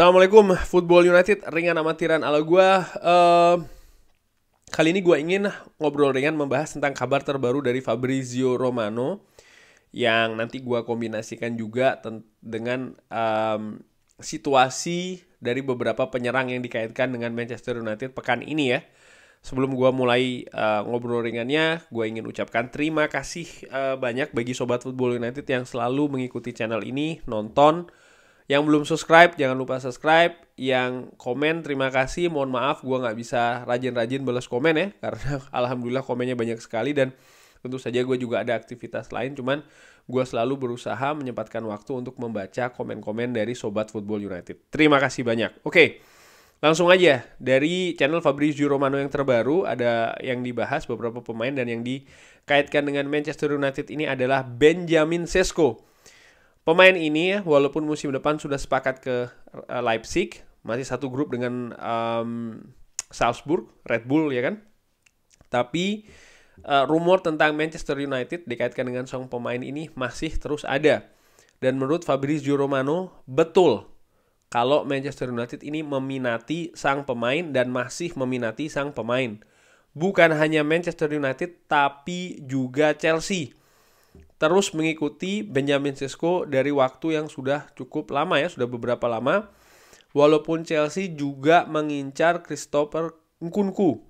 Assalamualaikum Football United ringan amatiran ala gue. Uh, kali ini gue ingin ngobrol ringan membahas tentang kabar terbaru dari Fabrizio Romano yang nanti gue kombinasikan juga dengan um, situasi dari beberapa penyerang yang dikaitkan dengan Manchester United pekan ini ya. Sebelum gue mulai uh, ngobrol ringannya, gue ingin ucapkan terima kasih uh, banyak bagi sobat Football United yang selalu mengikuti channel ini, nonton yang belum subscribe, jangan lupa subscribe. Yang komen, terima kasih. Mohon maaf, gue nggak bisa rajin-rajin balas komen ya. Karena alhamdulillah komennya banyak sekali. Dan tentu saja gue juga ada aktivitas lain. Cuman gue selalu berusaha menyempatkan waktu untuk membaca komen-komen dari Sobat Football United. Terima kasih banyak. Oke, langsung aja. Dari channel Fabrizio Romano yang terbaru, ada yang dibahas beberapa pemain. Dan yang dikaitkan dengan Manchester United ini adalah Benjamin Sesko Pemain ini ya walaupun musim depan sudah sepakat ke eh, Leipzig, masih satu grup dengan um, Salzburg, Red Bull ya kan. Tapi uh, rumor tentang Manchester United dikaitkan dengan song pemain ini masih terus ada. Dan menurut Fabrizio Romano, betul kalau Manchester United ini meminati sang pemain dan masih meminati sang pemain. Bukan hanya Manchester United, tapi juga Chelsea terus mengikuti Benjamin Sesko dari waktu yang sudah cukup lama ya, sudah beberapa lama. Walaupun Chelsea juga mengincar Christopher Nkunku.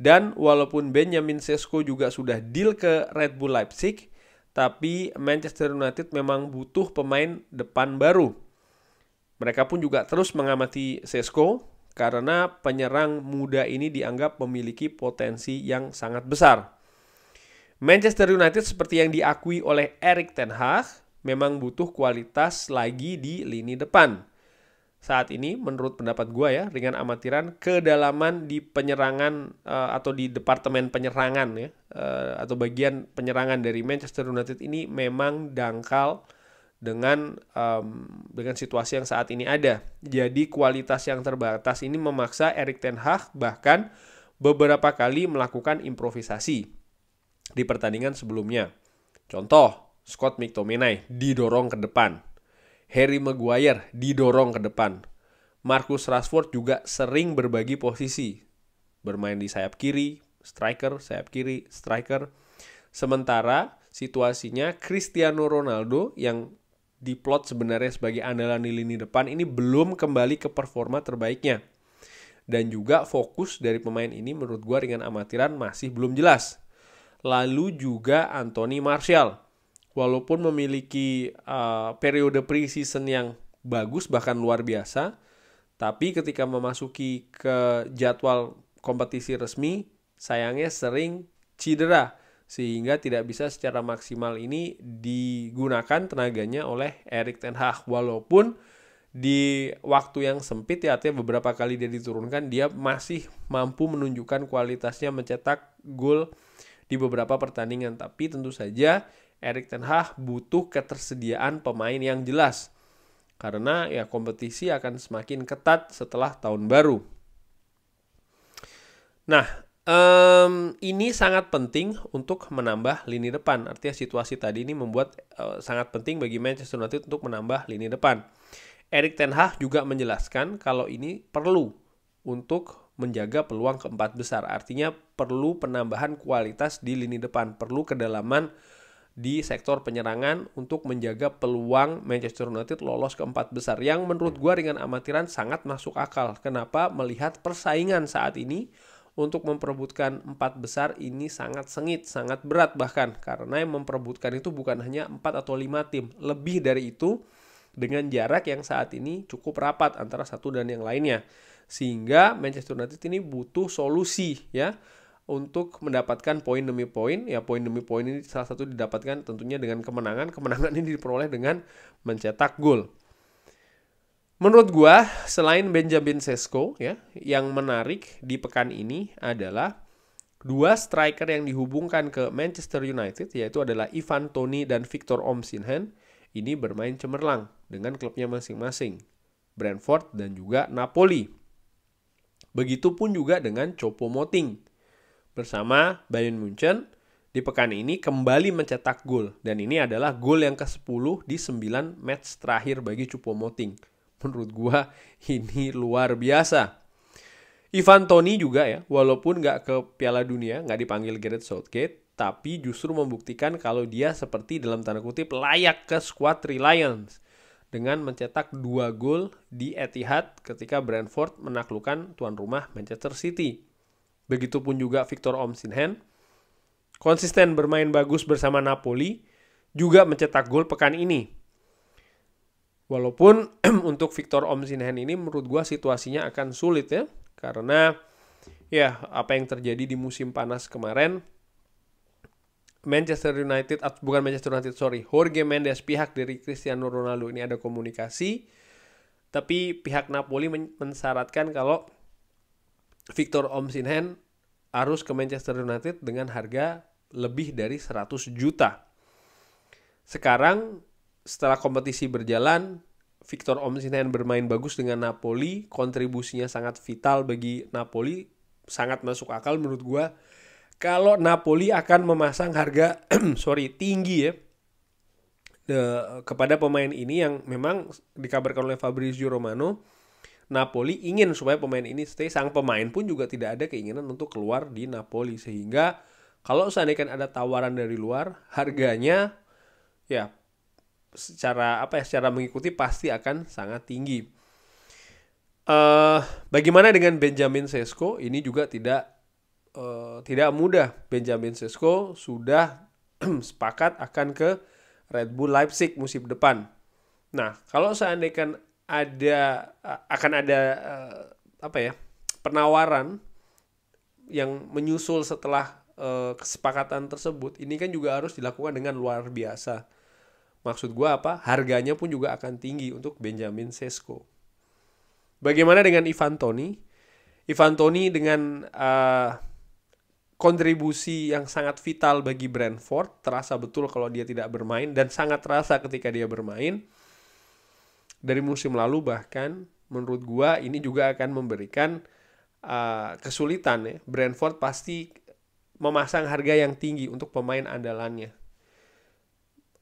Dan walaupun Benjamin Sesko juga sudah deal ke Red Bull Leipzig, tapi Manchester United memang butuh pemain depan baru. Mereka pun juga terus mengamati Sesko karena penyerang muda ini dianggap memiliki potensi yang sangat besar. Manchester United seperti yang diakui oleh Erik Ten Hag memang butuh kualitas lagi di lini depan. Saat ini menurut pendapat gue ya, ringan amatiran kedalaman di penyerangan uh, atau di departemen penyerangan ya uh, atau bagian penyerangan dari Manchester United ini memang dangkal dengan um, dengan situasi yang saat ini ada. Jadi kualitas yang terbatas ini memaksa Erik ten Hag bahkan beberapa kali melakukan improvisasi di pertandingan sebelumnya. Contoh, Scott McTominay didorong ke depan. Harry Maguire didorong ke depan. Marcus Rashford juga sering berbagi posisi. Bermain di sayap kiri, striker, sayap kiri, striker. Sementara situasinya Cristiano Ronaldo yang diplot sebenarnya sebagai andalan di lini depan ini belum kembali ke performa terbaiknya. Dan juga fokus dari pemain ini menurut gua dengan amatiran masih belum jelas lalu juga Anthony Martial. Walaupun memiliki uh, periode pre-season yang bagus bahkan luar biasa, tapi ketika memasuki ke jadwal kompetisi resmi, sayangnya sering cedera sehingga tidak bisa secara maksimal ini digunakan tenaganya oleh Erik Ten Hag walaupun di waktu yang sempit ya artinya beberapa kali dia diturunkan dia masih mampu menunjukkan kualitasnya mencetak gol di beberapa pertandingan. Tapi tentu saja Erik Ten Hag butuh ketersediaan pemain yang jelas. Karena ya kompetisi akan semakin ketat setelah tahun baru. Nah, um, ini sangat penting untuk menambah lini depan. Artinya situasi tadi ini membuat uh, sangat penting bagi Manchester United untuk menambah lini depan. Erik Ten Hag juga menjelaskan kalau ini perlu untuk menjaga peluang keempat besar. Artinya perlu penambahan kualitas di lini depan, perlu kedalaman di sektor penyerangan untuk menjaga peluang Manchester United lolos keempat besar yang menurut gua ringan amatiran sangat masuk akal. Kenapa? Melihat persaingan saat ini untuk memperebutkan empat besar ini sangat sengit, sangat berat bahkan karena yang memperebutkan itu bukan hanya empat atau lima tim, lebih dari itu dengan jarak yang saat ini cukup rapat antara satu dan yang lainnya sehingga Manchester United ini butuh solusi ya untuk mendapatkan poin demi poin ya poin demi poin ini salah satu didapatkan tentunya dengan kemenangan kemenangan ini diperoleh dengan mencetak gol Menurut gua, selain Benjamin Sesko ya, yang menarik di pekan ini adalah dua striker yang dihubungkan ke Manchester United yaitu adalah Ivan Toni dan Victor Omsinhen ini bermain cemerlang dengan klubnya masing-masing, Brentford dan juga Napoli. Begitupun juga dengan Chopo Moting. Bersama Bayern Munchen, di pekan ini kembali mencetak gol. Dan ini adalah gol yang ke-10 di 9 match terakhir bagi Chopo Moting. Menurut gua ini luar biasa. Ivan Toni juga ya, walaupun nggak ke Piala Dunia, nggak dipanggil Gareth Southgate, tapi justru membuktikan kalau dia seperti dalam tanda kutip layak ke squad Reliance dengan mencetak dua gol di Etihad ketika Brentford menaklukkan tuan rumah Manchester City. Begitupun juga Victor Omsinhen, konsisten bermain bagus bersama Napoli, juga mencetak gol pekan ini. Walaupun untuk Victor Omsinhen ini menurut gue situasinya akan sulit ya, karena ya apa yang terjadi di musim panas kemarin Manchester United atau bukan Manchester United sorry Jorge Mendes pihak dari Cristiano Ronaldo ini ada komunikasi tapi pihak Napoli men mensyaratkan kalau Victor Omsinhen harus ke Manchester United dengan harga lebih dari 100 juta. Sekarang setelah kompetisi berjalan Victor Omsinhen bermain bagus dengan Napoli, kontribusinya sangat vital bagi Napoli, sangat masuk akal menurut gue kalau Napoli akan memasang harga sorry tinggi ya de, kepada pemain ini yang memang dikabarkan oleh Fabrizio Romano Napoli ingin supaya pemain ini stay sang pemain pun juga tidak ada keinginan untuk keluar di Napoli sehingga kalau seandainya kan ada tawaran dari luar harganya ya secara apa ya secara mengikuti pasti akan sangat tinggi. Uh, bagaimana dengan Benjamin Sesko ini juga tidak Eh, tidak mudah Benjamin Sesko sudah sepakat akan ke Red Bull Leipzig musim depan. Nah, kalau seandainya ada eh, akan ada uh, apa ya penawaran yang menyusul setelah uh, kesepakatan tersebut, ini kan juga harus dilakukan dengan luar biasa. Maksud gua apa? Harganya pun juga akan tinggi untuk Benjamin Sesko. Bagaimana dengan Ivan Toni? Ivan Toni dengan uh, kontribusi yang sangat vital bagi Brentford terasa betul kalau dia tidak bermain dan sangat terasa ketika dia bermain dari musim lalu bahkan menurut gua ini juga akan memberikan uh, kesulitan ya Brentford pasti memasang harga yang tinggi untuk pemain andalannya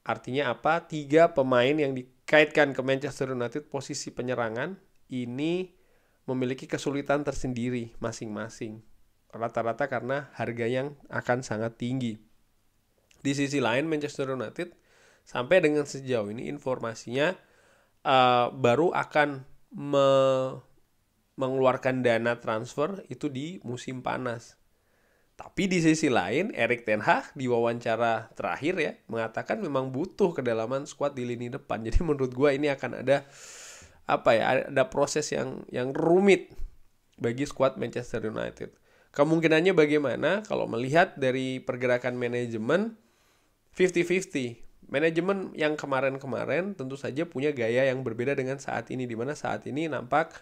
artinya apa tiga pemain yang dikaitkan ke Manchester United posisi penyerangan ini memiliki kesulitan tersendiri masing-masing rata-rata karena harga yang akan sangat tinggi. Di sisi lain Manchester United sampai dengan sejauh ini informasinya uh, baru akan me mengeluarkan dana transfer itu di musim panas. Tapi di sisi lain, Erik Ten Hag di wawancara terakhir ya mengatakan memang butuh kedalaman skuad di lini depan. Jadi menurut gue ini akan ada apa ya? Ada proses yang yang rumit bagi skuad Manchester United. Kemungkinannya bagaimana kalau melihat dari pergerakan manajemen 50-50. Manajemen yang kemarin-kemarin tentu saja punya gaya yang berbeda dengan saat ini di mana saat ini nampak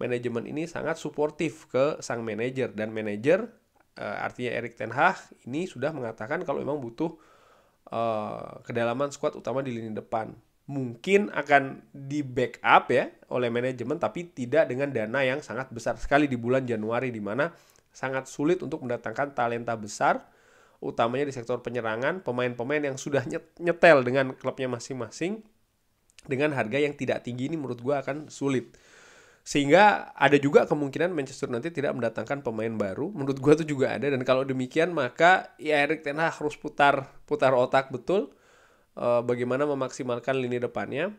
manajemen ini sangat suportif ke sang manajer dan manajer eh, artinya Erik ten Hag ini sudah mengatakan kalau memang butuh eh, kedalaman skuad utama di lini depan mungkin akan di backup ya oleh manajemen tapi tidak dengan dana yang sangat besar sekali di bulan Januari di mana sangat sulit untuk mendatangkan talenta besar, utamanya di sektor penyerangan, pemain-pemain yang sudah nyetel dengan klubnya masing-masing, dengan harga yang tidak tinggi ini menurut gue akan sulit. Sehingga ada juga kemungkinan Manchester nanti tidak mendatangkan pemain baru. Menurut gue itu juga ada. Dan kalau demikian maka ya Erik Ten Hag harus putar putar otak betul. Eh, bagaimana memaksimalkan lini depannya.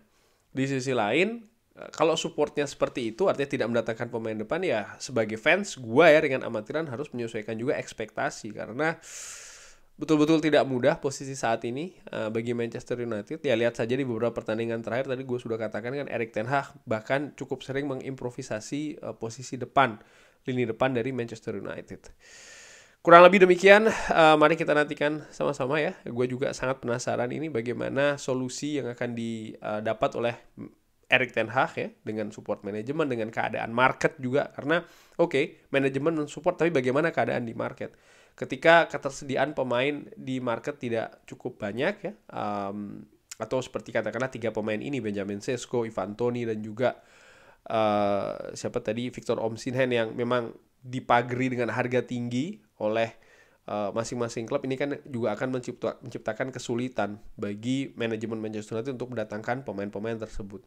Di sisi lain, Eh, kalau supportnya seperti itu artinya tidak mendatangkan pemain depan ya sebagai fans gue ya dengan amatiran harus menyesuaikan juga ekspektasi karena betul-betul tidak mudah posisi saat ini uh, bagi Manchester United. Ya lihat saja di beberapa pertandingan terakhir tadi gue sudah katakan kan Erik ten Hag bahkan cukup sering mengimprovisasi uh, posisi depan, lini depan dari Manchester United. Kurang lebih demikian, uh, mari kita nantikan sama-sama ya. Gue juga sangat penasaran ini bagaimana solusi yang akan didapat oleh Eric Ten Hag ya dengan support manajemen dengan keadaan market juga karena oke okay, manajemen support tapi bagaimana keadaan di market ketika ketersediaan pemain di market tidak cukup banyak ya um, atau seperti katakanlah tiga pemain ini Benjamin Sesko, Ivan Toni dan juga uh, siapa tadi Victor Omsinhen yang memang dipagri dengan harga tinggi oleh eh, masing-masing uh, klub ini kan juga akan mencipta, menciptakan kesulitan bagi manajemen Manchester United untuk mendatangkan pemain-pemain tersebut.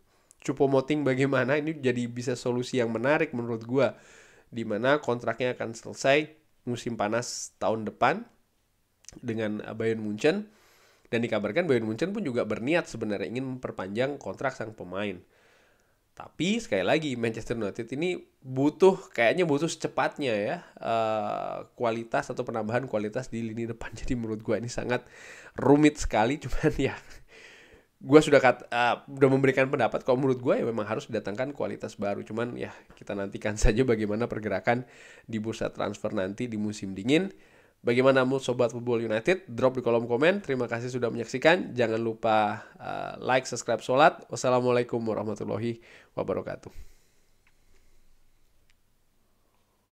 Cupomoting bagaimana ini jadi bisa solusi yang menarik menurut gue di mana kontraknya akan selesai musim panas tahun depan dengan Bayern Munchen dan dikabarkan Bayern Munchen pun juga berniat sebenarnya ingin memperpanjang kontrak sang pemain. Tapi sekali lagi Manchester United ini butuh kayaknya butuh secepatnya ya uh, kualitas atau penambahan kualitas di lini depan. Jadi menurut gue ini sangat rumit sekali cuman ya gue sudah kat, uh, ah, udah memberikan pendapat kalau menurut gue ya memang harus didatangkan kualitas baru cuman ya kita nantikan saja bagaimana pergerakan di bursa transfer nanti di musim dingin bagaimana mood sobat football United drop di kolom komen terima kasih sudah menyaksikan jangan lupa uh, like subscribe sholat wassalamualaikum warahmatullahi wabarakatuh